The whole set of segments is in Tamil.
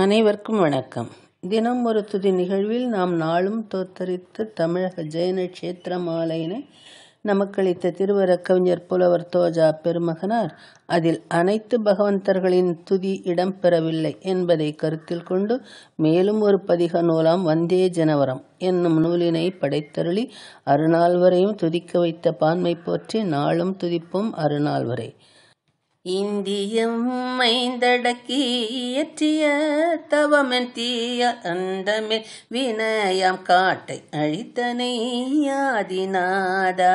அனைவருக்கும் வணக்கம் தினம் ஒரு துதி நிகழ்வில் நாம் நாளும் தோத்தரித்து தமிழக ஜெயன கஷேத்திர மாலையினை நமக்களித்த திருவர கவிஞர் புலவர் தோஜா பெருமகனார் அதில் அனைத்து பகவந்தர்களின் துதி இடம்பெறவில்லை என்பதை கருத்தில் கொண்டு மேலும் ஒரு பதிக நூலாம் வந்தே ஜனவரம் என்னும் நூலினை படைத்தருளி அருநாள் வரையும் துதிக்க வைத்த பான்மை போற்றி நாளும் துதிப்போம் அருநாள் வரை இந்தியம் மைந்தடக்கி இயற்றிய தவமன் தீய அந்தமே வினயம் காட்டை அழித்தனையாதினாதா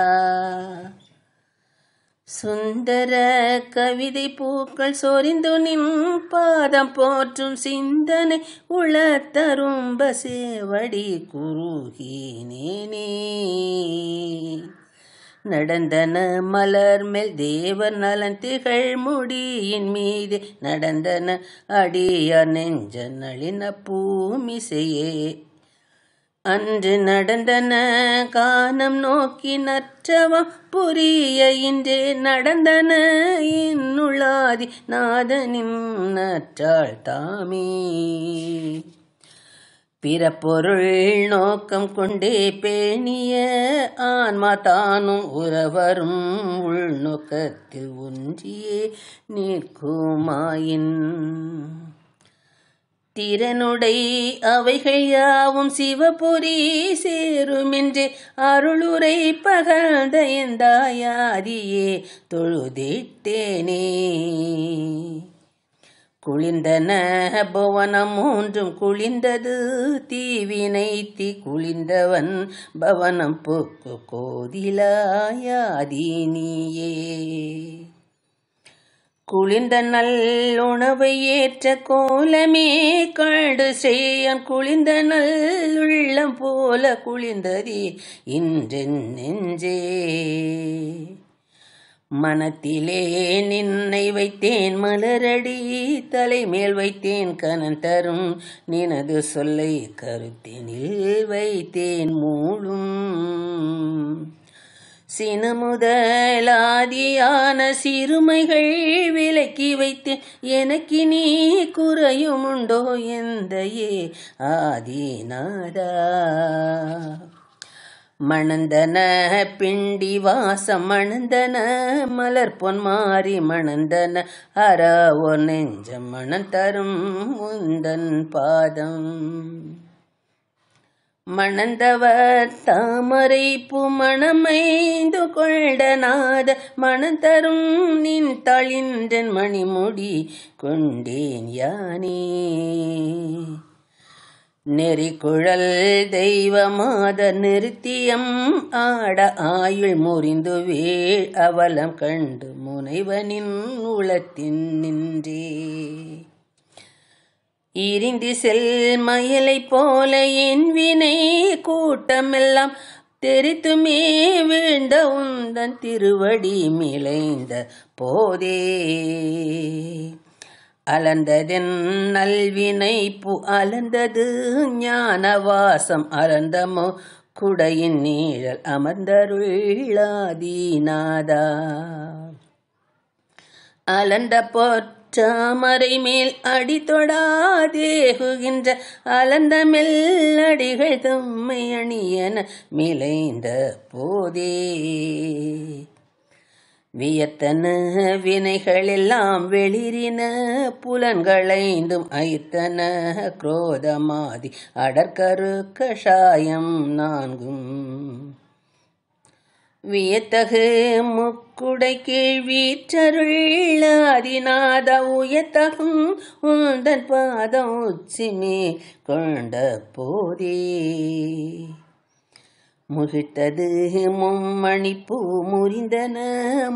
சுந்தர கவிதை பூக்கள் சொரிந்து நின் பாதம் போற்றும் சிந்தனை உள தரும் பசேவடி குருகினேனே நடந்தன மலர் மேல் தேவர் நலன் திகழ் முடியின் மீது நடந்தன அடிய நெஞ்ச நளின பூமிசையே அன்று நடந்தன காணம் நோக்கி நற்றவம் புரிய இன்றே நடந்தன இன்னுளாதி நாதனின் நற்றாள் தாமே பிற பொருள் நோக்கம் கொண்டே பேணிய ஆன்மா தானும் உறவரும் உள்நோக்கத்து ஒன்றியே நிற்குமாயின் திறனுடை அவைகள் யாவும் சிவபுரி சேருமென்று அருளுரை பகழ்ந்த எந்தாயாதியே தொழுதிட்டேனே குளிர்ந்தன பவனம் மூன்றும் குளிந்தது தீவினை தீ குளிந்தவன் பவனம் போக்கு கோதிலாயாதீனியே குளிந்த நல் உணவை ஏற்ற கோலமே கண்டு செய்யன் நல் உள்ளம் போல குளிந்ததே இன்றென் நெஞ்சே மனத்திலே நின்னை வைத்தேன் மலரடி தலை மேல் வைத்தேன் கணன் தரும் நினது சொல்லை கருத்தினில் வைத்தேன் மூழும் சினமுதலாதியான சிறுமைகள் விலக்கி வைத்து எனக்கு நீ குறையுமுண்டோ எந்தையே ஆதிநாதா மணந்தன பிண்டி வாசம் மணந்தன மலர் பொன் மாறி மணந்தன அரா ஓ நெஞ்ச மணம் தரும் முந்தன் பாதம் மணந்தவர் தாமரை பூ மணமைந்து கொண்டநாத மணம் தரும் நின் தளின்றன் மணிமுடி கொண்டேன் யானே நெறிக்குழல் தெய்வமாத நிறுத்தியம் ஆட ஆயுள் முறிந்து வீழ் அவலம் கண்டு முனைவனின் உளத்தின் நின்றே இருந்து செல் மயிலை போல என் வினை கூட்டமெல்லாம் தெரித்துமே வீழ்ந்த உந்தன் திருவடி மிளைந்த போதே அலர்ந்ததென் நல்வினை அலந்தது அலர்ந்தது ஞானவாசம் அலந்தமோ குடையின் நீழல் அமர்ந்தருளாதீநாதா அலந்த போற்றாமரை மேல் அடி தொடாதேகுகின்ற அலர்ந்த மெல்லடிகள் தம்மை அணியன மிளைந்த போதே வியத்தன வினைகள் எல்லாம் வெளிரின புலன்களைந்தும் ஐத்தன குரோதமாதி அடற்கரு கஷாயம் நான்கும் வியத்தகு முக்குடை கீழ்வீற்றருள்ளாதிநாத உயத்தகும் உந்தன் பாதம் உச்சிமே கொண்ட போதே முகித்தது மும்மணிப்பூ முறிந்தன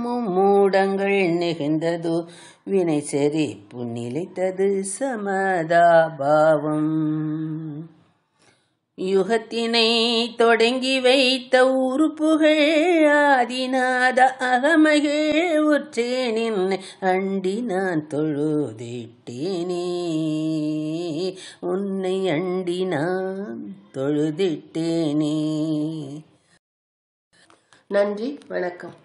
மும்மூடங்கள் நெகிழ்ந்தது வினை செறிப்பு நிலைத்தது சமதாபாவம் யுகத்தினை தொடங்கி வைத்த உறுப்புகள் ஆதிநாத அகமகிழ் உற்றேனின் அண்டி நான் தொழுதிட்டேனே உன்னை அண்டினான் தொழுதிட்டேனே நன்றி வணக்கம்